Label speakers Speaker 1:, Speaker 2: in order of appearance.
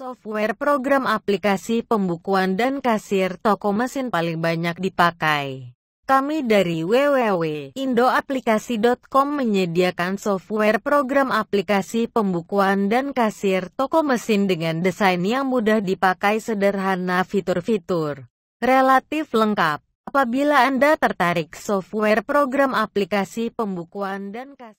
Speaker 1: Software program aplikasi pembukuan dan kasir toko mesin paling banyak dipakai. Kami dari www.indoaplikasi.com menyediakan software program aplikasi pembukuan dan kasir toko mesin dengan desain yang mudah dipakai sederhana fitur-fitur. Relatif lengkap.
Speaker 2: Apabila Anda tertarik software program aplikasi pembukuan
Speaker 3: dan kasir,